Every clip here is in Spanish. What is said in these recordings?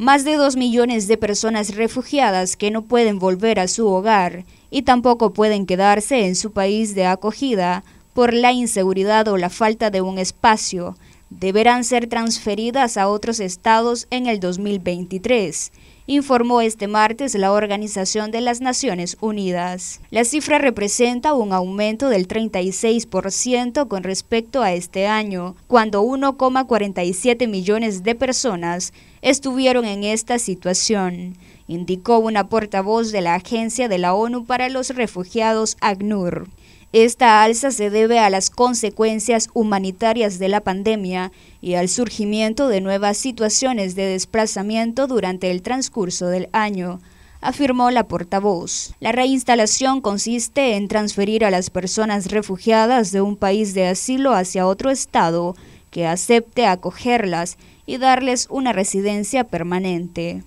más de dos millones de personas refugiadas que no pueden volver a su hogar y tampoco pueden quedarse en su país de acogida por la inseguridad o la falta de un espacio, deberán ser transferidas a otros estados en el 2023 informó este martes la Organización de las Naciones Unidas. La cifra representa un aumento del 36% con respecto a este año, cuando 1,47 millones de personas estuvieron en esta situación, indicó una portavoz de la Agencia de la ONU para los Refugiados ACNUR. Esta alza se debe a las consecuencias humanitarias de la pandemia y al surgimiento de nuevas situaciones de desplazamiento durante el transcurso del año afirmó la portavoz. La reinstalación consiste en transferir a las personas refugiadas de un país de asilo hacia otro estado que acepte acogerlas y darles una residencia permanente.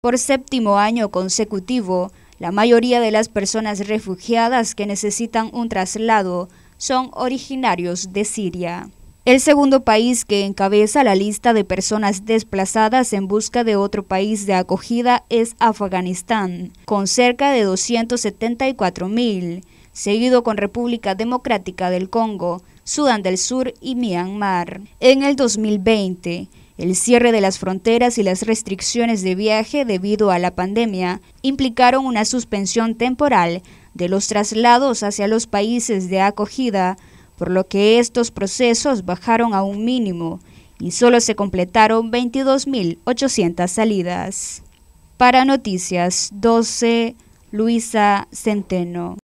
Por séptimo año consecutivo, la mayoría de las personas refugiadas que necesitan un traslado son originarios de Siria. El segundo país que encabeza la lista de personas desplazadas en busca de otro país de acogida es Afganistán, con cerca de 274 mil, seguido con República Democrática del Congo, Sudán del Sur y Myanmar. En el 2020, el cierre de las fronteras y las restricciones de viaje debido a la pandemia implicaron una suspensión temporal de los traslados hacia los países de acogida, por lo que estos procesos bajaron a un mínimo y solo se completaron 22.800 salidas. Para Noticias 12, Luisa Centeno.